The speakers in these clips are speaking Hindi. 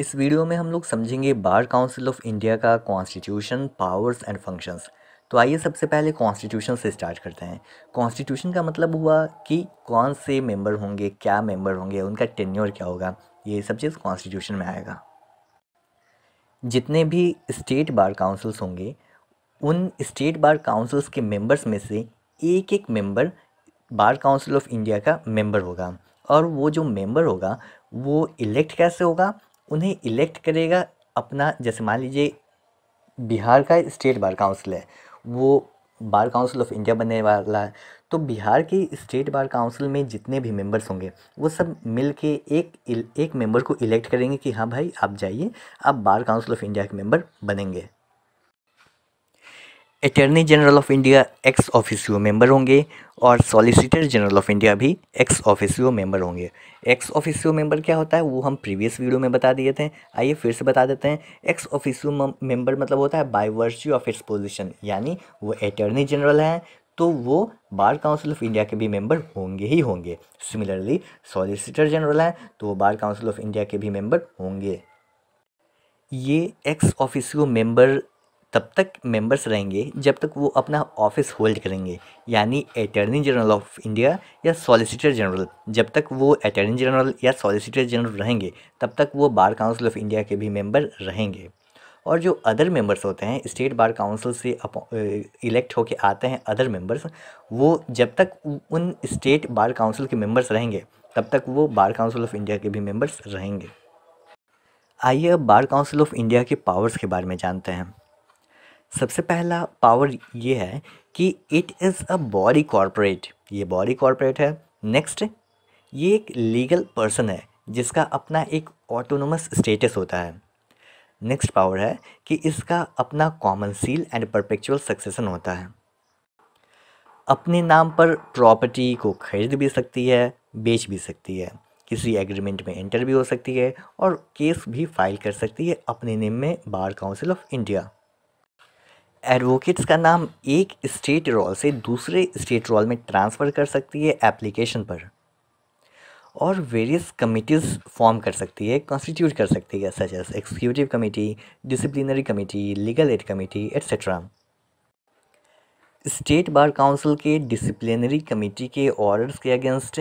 इस वीडियो में हम लोग समझेंगे बार काउंसिल ऑफ इंडिया का कॉन्स्टिट्यूशन पावर्स एंड फंक्शंस तो आइए सबसे पहले कॉन्स्टिट्यूशन से स्टार्ट करते हैं कॉन्स्टिट्यूशन का मतलब हुआ कि कौन से मेंबर होंगे क्या मेंबर होंगे उनका टेन्योर क्या होगा ये सब चीज़ कॉन्स्टिट्यूशन में आएगा जितने भी स्टेट बार काउंसिल्स होंगे उन स्टेट बार काउंसिल्स के मेंबर्स में से एक एक member bar council of India का मेंबर होगा और वो जो मेंबर होगा वो इलेक्ट कैसे होगा उन्हें इलेक्ट करेगा अपना जैसे मान लीजिए बिहार का स्टेट बार काउंसिल है वो बार काउंसिल ऑफ इंडिया बनने वाला है तो बिहार की स्टेट बार काउंसिल में जितने भी मेंबर्स होंगे वो सब मिल के एक एक मेंबर को इलेक्ट करेंगे कि हाँ भाई आप जाइए आप बार काउंसिल ऑफ इंडिया के मेंबर बनेंगे attorney general of India ex officio member होंगे और सॉलिसिटर जनरल ऑफ इंडिया भी एक्स ऑफिसियो मेंबर होंगे एक्स ऑफिसियो मेंबर क्या होता है वो हम प्रीवियस वीडियो में बता दिए थे आइए फिर से बता देते हैं एक्स ऑफिसियो मेंबर मतलब होता है by virtue of its position यानी वो अटर्नी जनरल हैं तो वो बार काउंसिल ऑफ इंडिया के भी मेंबर होंगे ही होंगे सिमिलरली सॉलिसिटर जनरल हैं तो वो बार काउंसिल ऑफ इंडिया के भी मेंबर होंगे ये एक्स ऑफिसियो मेंबर तब तक मेंबर्स रहेंगे जब तक वो अपना ऑफिस होल्ड करेंगे यानी अटर्नी जनरल ऑफ इंडिया या सॉलिसिटर जनरल जब तक वो अटर्नी जनरल या सॉलिसिटर जनरल रहेंगे तब तक वो बार काउंसिल ऑफ इंडिया के भी मेंबर रहेंगे और जो अदर मेंबर्स होते हैं स्टेट बार काउंसिल से इलेक्ट होके आते हैं अदर मेंबर्स वो जब तक उन स्टेट बार काउंसिल के मेंबर्स रहेंगे तब तक वो बार काउंसिल ऑफ इंडिया के भी मेंबर्स रहेंगे आइए अब बार काउंसिल ऑफ इंडिया के पावर्स के बारे में जानते हैं सबसे पहला पावर ये है कि it is a body corporate ये बॉडी कॉरपोरेट है नेक्स्ट ये एक लीगल पर्सन है जिसका अपना एक ऑटोनोमस स्टेटस होता है नेक्स्ट पावर है कि इसका अपना common seal and perpetual succession होता है अपने नाम पर प्रॉपर्टी को खरीद भी सकती है बेच भी सकती है किसी एग्रीमेंट में एंटर भी हो सकती है और केस भी फाइल कर सकती है अपने नेम में bar council of India advocates का नाम एक स्टेट रोल से दूसरे स्टेट रोल में ट्रांसफ़र कर सकती है एप्लीकेशन पर और वेरियस कमिटीज़ फॉर्म कर सकती है कॉन्स्टिट्यूट कर सकती है such as executive committee disciplinary committee legal aid committee etcetera state bar council के डिसिप्लिनरी कमेटी के ऑर्डर्स के अगेंस्ट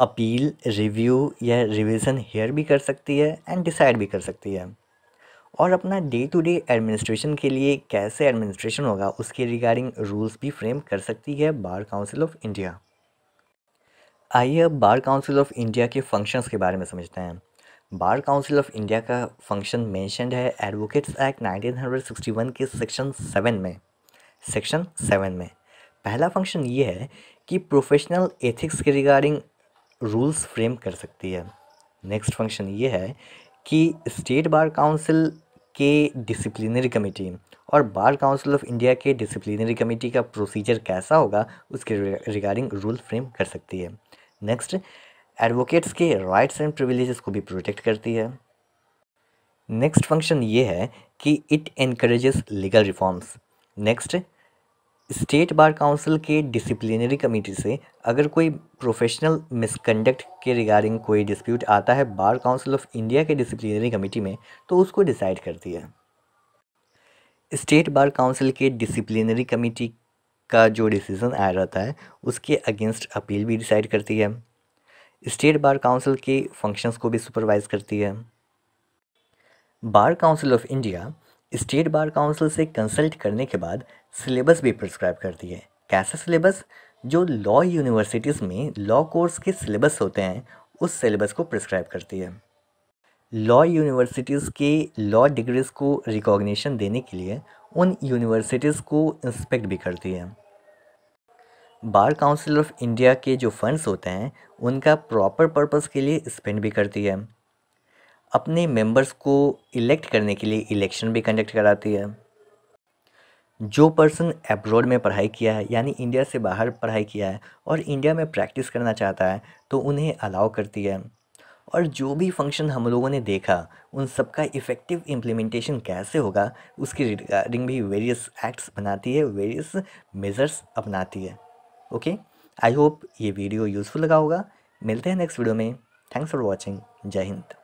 अपील रिव्यू या रिवीजन हेयर भी कर सकती है एंड डिसाइड भी कर सकती है और अपना डे टू डे एडमिनिस्ट्रेशन के लिए कैसे एडमिनिस्ट्रेशन होगा उसके रिगार्डिंग रूल्स भी फ्रेम कर सकती है बार काउंसिल ऑफ इंडिया आइए अब बार काउंसिल ऑफ इंडिया के फंक्शंस के बारे में समझते हैं बार काउंसिल ऑफ इंडिया का फंक्शन मैंशन है एडवोकेट्स एक्ट वन के सेक्शन सेवन में सेक्शन सेवन में पहला फंक्शन ये है कि प्रोफेशनल एथिक्स के रिगार्डिंग रूल्स फ्रेम कर सकती है नेक्स्ट फंक्शन ये है कि स्टेट बार काउंसिल के डिसिप्लिनरी कमेटी और बार काउंसिल ऑफ इंडिया के डिसिप्लिनरी कमेटी का प्रोसीजर कैसा होगा उसके रिगार्डिंग रूल फ्रेम कर सकती है नेक्स्ट एडवोकेट्स के राइट्स एंड प्रिविलेजेस को भी प्रोटेक्ट करती है नेक्स्ट फंक्शन ये है कि it increases legal reforms next state bar council के डिसिप्लिनरी कमेटी से अगर कोई प्रोफेशनल मिसकंडक्ट के रिगार्डिंग कोई डिस्प्यूट आता है बार काउंसिल ऑफ इंडिया के डिसिप्लिनरी कमेटी में तो उसको डिसाइड करती है स्टेट बार काउंसिल के डिसिप्लिनरी कमेटी का जो डिसीज़न आया रहता है उसके अगेंस्ट अपील भी डिसाइड करती है स्टेट बार काउंसिल के फंक्शंस को भी सुपरवाइज करती है bar council of India state bar council से कंसल्ट करने के बाद सिलेबस भी प्रिस्क्राइब करती है कैसा सिलेबस जो लॉ यूनिवर्सिटीज़ में लॉ कोर्स के सिलेबस होते हैं उस सिलेबस को प्रिस्क्राइब करती है लॉ यूनिवर्सिटीज़ के लॉ डिग्रीज़ को रिकॉग्निशन देने के लिए उन यूनिवर्सिटीज़ को इंस्पेक्ट भी करती है बार काउंसिल ऑफ इंडिया के जो फंड्स होते हैं उनका प्रॉपर पर्पस के लिए स्पेंड भी करती है अपने मेंबर्स को इलेक्ट करने के लिए इलेक्शन भी कंडक्ट कराती है जो पर्सन एब्रॉड में पढ़ाई किया है यानी इंडिया से बाहर पढ़ाई किया है और इंडिया में प्रैक्टिस करना चाहता है तो उन्हें अलाउ करती है और जो भी फंक्शन हम लोगों ने देखा उन सब का इफ़ेक्टिव इम्प्लीमेंटेशन कैसे होगा उसकी रिगार्डिंग भी वेरियस एक्ट्स बनाती है वेरियस मेज़र्स अपनाती है ओके आई होप ये वीडियो यूज़फुल लगा होगा मिलते हैं नेक्स्ट वीडियो में थैंक्स फॉर वॉचिंग जय हिंद